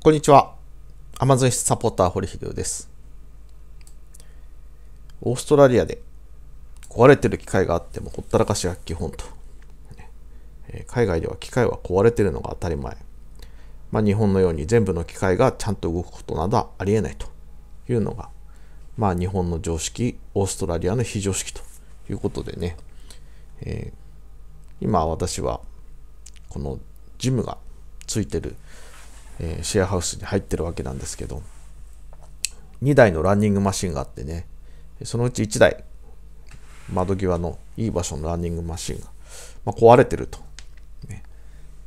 こんにちは。アマゾンサポーター、堀秀夫です。オーストラリアで壊れてる機械があってもほったらかしが基本と。海外では機械は壊れてるのが当たり前。まあ、日本のように全部の機械がちゃんと動くことなどありえないというのが、まあ、日本の常識、オーストラリアの非常識ということでね、えー、今私はこのジムがついてるえー、シェアハウスに入ってるわけなんですけど、2台のランニングマシンがあってね、そのうち1台、窓際のいい場所のランニングマシンが、まあ、壊れてると、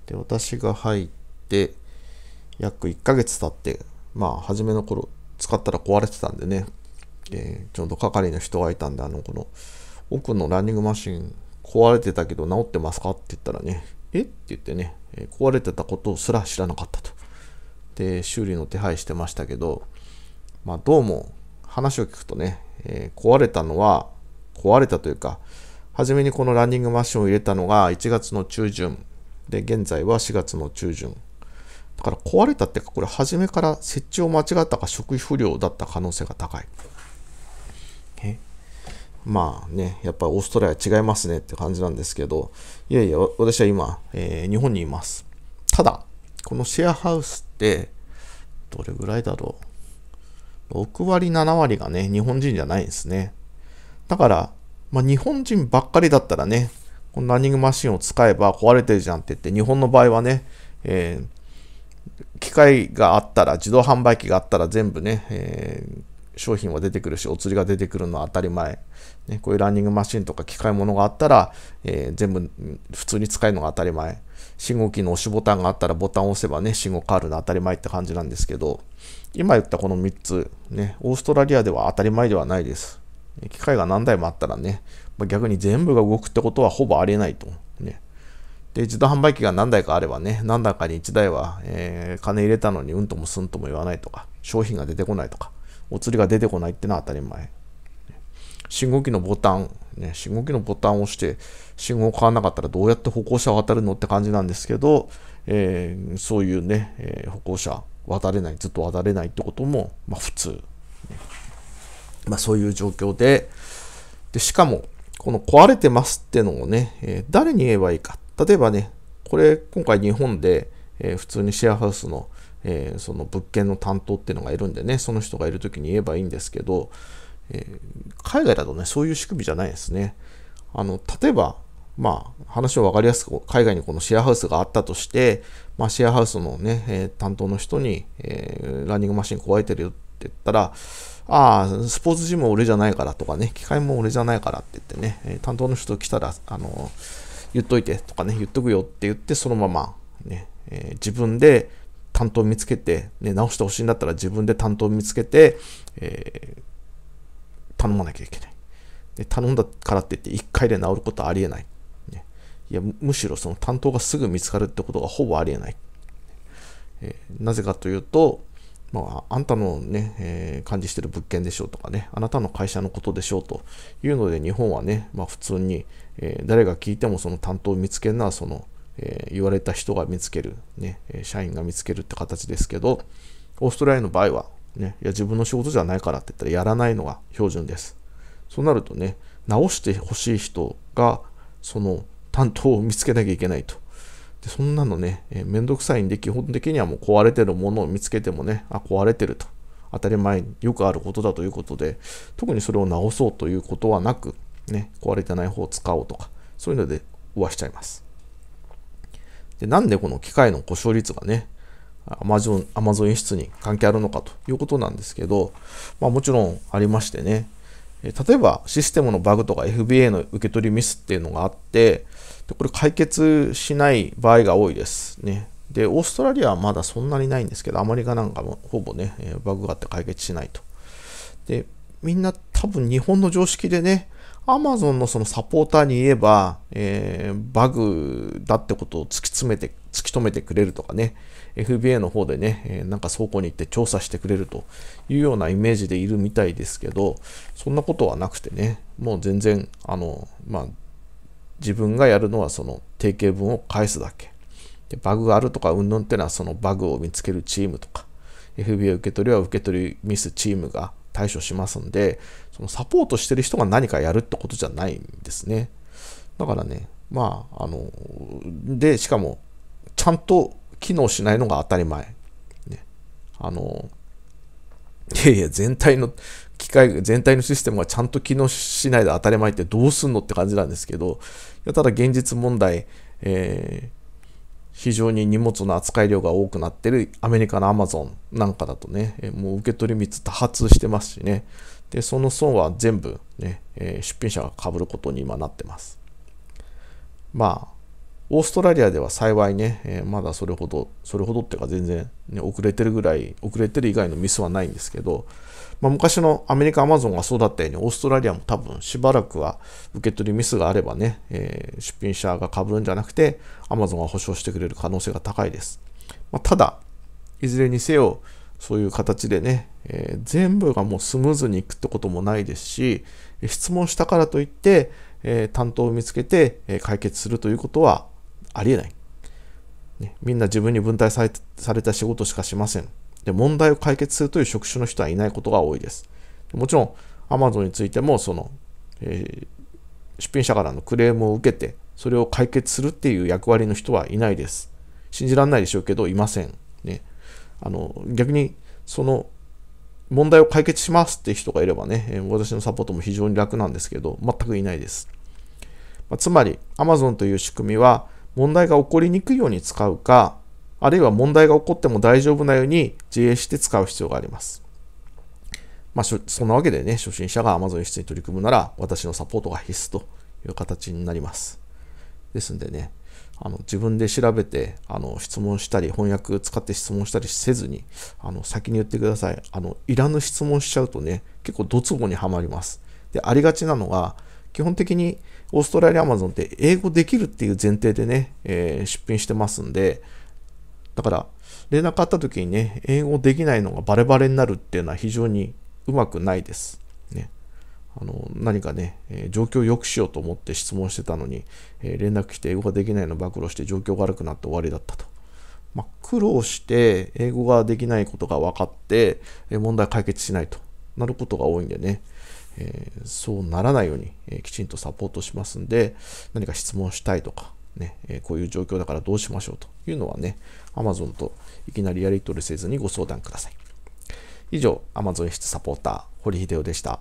で、私が入って、約1ヶ月経って、まあ、初めの頃、使ったら壊れてたんでね、えー、ちょうど係の人がいたんで、あの、この、奥のランニングマシン壊れてたけど治ってますかって言ったらね、えって言ってね、壊れてたことすら知らなかったと。で修理の手配してましたけど、まあ、どうも話を聞くとね、えー、壊れたのは壊れたというか初めにこのランニングマシンを入れたのが1月の中旬で現在は4月の中旬だから壊れたってかこれ初めから設置を間違ったか食費不良だった可能性が高いまあね、やっぱりオーストラリア違いますねって感じなんですけど、いやいや、私は今、えー、日本にいます。ただ、このシェアハウスって、どれぐらいだろう。6割、7割がね、日本人じゃないんですね。だから、まあ、日本人ばっかりだったらね、このランニングマシンを使えば壊れてるじゃんって言って、日本の場合はね、えー、機械があったら、自動販売機があったら全部ね、えー、商品は出てくるし、お釣りが出てくるのは当たり前。ね、こういうランニングマシンとか機械物があったら、えー、全部普通に使えるのが当たり前。信号機の押しボタンがあったらボタンを押せばね、信号変わるの当たり前って感じなんですけど、今言ったこの3つ、ね、オーストラリアでは当たり前ではないです。機械が何台もあったらね、ま逆に全部が動くってことはほぼありえないと。ね、で、自動販売機が何台かあればね、何台かに1台は、えー、金入れたのにうんともすんとも言わないとか、商品が出てこないとか、お釣りが出てこないってのは当たり前。信号機のボタン、ね、信号機のボタンを押して、信号を買わなかったらどうやって歩行者渡るのって感じなんですけど、えー、そういうね、えー、歩行者渡れない、ずっと渡れないってことも、まあ、普通、ね。まあ、そういう状況で、で、しかも、この壊れてますってのをね、えー、誰に言えばいいか。例えばね、これ、今回日本で、え普通にシェアハウスの、えその物件の担当っていうのがいるんでね、その人がいる時に言えばいいんですけど、えー、海外だとね、そういう仕組みじゃないですね。あの、例えば、まあ、話を分かりやすく、海外にこのシェアハウスがあったとして、まあ、シェアハウスのね、えー、担当の人に、えー、ランニングマシン壊れてるよって言ったら、ああ、スポーツジム俺じゃないからとかね、機械も俺じゃないからって言ってね、えー、担当の人来たら、あの言っといてとかね、言っとくよって言って、そのままね、え自分で担当見つけて、ね、直してほしいんだったら自分で担当見つけて、えー頼まなきゃいけない。で頼んだからって言って1回で治ることはありえない。ね、いやむしろその担当がすぐ見つかるってことがほぼありえない。えー、なぜかというと、まあ、あんたのね、えー、管理してる物件でしょうとかね、あなたの会社のことでしょうというので、日本はね、まあ、普通に、えー、誰が聞いてもその担当を見つけるのは、その、えー、言われた人が見つける、ね、社員が見つけるって形ですけど、オーストラリアの場合は、ね、いや自分の仕事じゃないからって言ったらやらないのが標準です。そうなるとね、直してほしい人がその担当を見つけなきゃいけないと。でそんなのね、えめんどくさいんで、基本的にはもう壊れてるものを見つけてもね、あ、壊れてると。当たり前によくあることだということで、特にそれを直そうということはなく、ね、壊れてない方を使おうとか、そういうので、終わしちゃいます。で、なんでこの機械の故障率がね、アマゾン、アマゾン輸出に関係あるのかということなんですけど、まあもちろんありましてね、例えばシステムのバグとか FBA の受け取りミスっていうのがあって、でこれ解決しない場合が多いですね。で、オーストラリアはまだそんなにないんですけど、アメリカなんかもほぼね、バグがあって解決しないと。で、みんな多分日本の常識でね、アマゾンのそのサポーターに言えば、えー、バグだってことを突き詰めて、突き止めてくれるとかね、FBA の方でね、えー、なんか倉庫に行って調査してくれるというようなイメージでいるみたいですけど、そんなことはなくてね、もう全然、あの、まあ、自分がやるのはその定型文を返すだけ。でバグがあるとか、うんぬんってのはそのバグを見つけるチームとか、FBA 受け取りは受け取りミスチームが対処しますんで、そのサポートしてる人が何かやるってことじゃないんですね。だからね、まあ、あの、で、しかも、ちゃんと機能しないのが当たり前。ね、あの、いやいや、全体の機械、全体のシステムがちゃんと機能しないで当たり前ってどうすんのって感じなんですけど、ただ現実問題、えー非常に荷物の扱い量が多くなってるアメリカのアマゾンなんかだとね、もう受け取り率多発してますしね、でその損は全部ね、出品者がかぶることに今なってます。まあ、オーストラリアでは幸いね、まだそれほど、それほどっていうか全然、ね、遅れてるぐらい、遅れてる以外のミスはないんですけど、まあ、昔のアメリカ、アマゾンがそうだったように、オーストラリアも多分しばらくは受け取りミスがあればね、えー、出品者が被るんじゃなくて、アマゾンが保証してくれる可能性が高いです。まあ、ただ、いずれにせよ、そういう形でね、えー、全部がもうスムーズにいくってこともないですし、質問したからといって、えー、担当を見つけて、え解決するということはありえない。ね、みんな自分に分担された仕事しかしません。で、問題を解決するという職種の人はいないことが多いです。もちろん、アマゾンについても、その、えー、出品者からのクレームを受けて、それを解決するっていう役割の人はいないです。信じられないでしょうけど、いません。ね。あの、逆に、その、問題を解決しますって人がいればね、私のサポートも非常に楽なんですけど、全くいないです。まあ、つまり、Amazon という仕組みは、問題が起こりにくいように使うか、あるいは問題が起こっても大丈夫なように自衛して使う必要があります。まあ、そんなわけでね、初心者が Amazon 輸出に取り組むなら、私のサポートが必須という形になります。ですんでね、あの自分で調べてあの質問したり、翻訳使って質問したりせずに、あの先に言ってください。あのいらぬ質問しちゃうとね、結構ドツボにはまります。で、ありがちなのが、基本的にオーストラリアアマゾンって英語できるっていう前提でね、えー、出品してますんで、だから、連絡あった時にね、英語できないのがバレバレになるっていうのは非常にうまくないです。ね。あの、何かね、えー、状況を良くしようと思って質問してたのに、えー、連絡来て英語ができないの暴露して状況が悪くなって終わりだったと。まあ、苦労して英語ができないことが分かって、え問題解決しないとなることが多いんでね、えそうならないように、えきちんとサポートしますんで、何か質問したいとか、ね、えこういう状況だからどうしましょうというのはね、Amazon といきなりやり取りせずにご相談ください。以上、Amazon 室サポーター、堀秀夫でした。